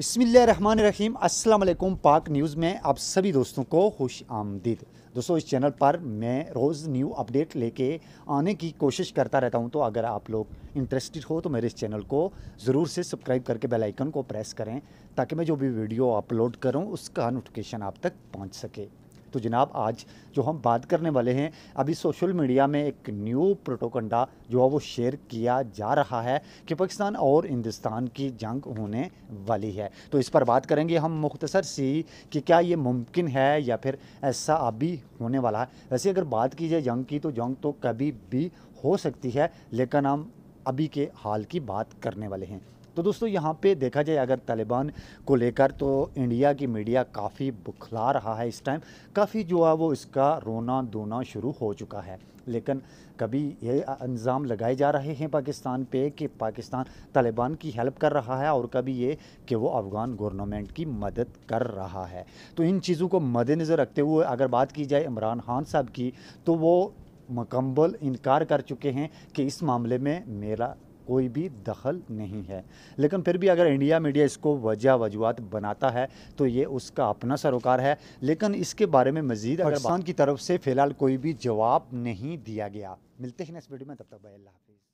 बसमीम अल्लाम पाक न्यूज़ में आप सभी दोस्तों को खुश आमदीद दोस्तों इस चैनल पर मैं रोज़ न्यू अपडेट लेके आने की कोशिश करता रहता हूं तो अगर आप लोग इंटरेस्टेड हो तो मेरे इस चैनल को ज़रूर से सब्सक्राइब करके बेल आइकन को प्रेस करें ताकि मैं जो भी वीडियो अपलोड करूं उसका नोटिफिकेशन आप तक पहुंच सके तो जनाब आज जो हम बात करने वाले हैं अभी सोशल मीडिया में एक न्यू प्रोटोकंडा जो है वो शेयर किया जा रहा है कि पाकिस्तान और हिंदुस्तान की जंग होने वाली है तो इस पर बात करेंगे हम मुख्तसर सी कि क्या ये मुमकिन है या फिर ऐसा अभी होने वाला है वैसे अगर बात की जाए जंग की तो जंग तो कभी भी हो सकती है लेकिन हम अभी के हाल की बात करने वाले हैं तो दोस्तों यहाँ पे देखा जाए अगर तालिबान को लेकर तो इंडिया की मीडिया काफ़ी बुखला रहा है इस टाइम काफ़ी जो है वो इसका रोना धोना शुरू हो चुका है लेकिन कभी ये इंज़ाम लगाए जा रहे हैं पाकिस्तान पे कि पाकिस्तान तालिबान की हेल्प कर रहा है और कभी ये कि वो अफ़गान गवर्नमेंट की मदद कर रहा है तो इन चीज़ों को मद्देनज़र रखते हुए अगर बात की जाए इमरान खान साहब की तो वो मकम्बल इनकार कर चुके हैं कि इस मामले में मेरा कोई भी दखल नहीं है लेकिन फिर भी अगर इंडिया मीडिया इसको वजह वजूहत बनाता है तो ये उसका अपना सरोकार है लेकिन इसके बारे में मजीद पाकिस्तान की तरफ से फ़िलहाल कोई भी जवाब नहीं दिया गया मिलते हैं नेक्स्ट वीडियो में तब तक भाई अल्लाह हाफिज़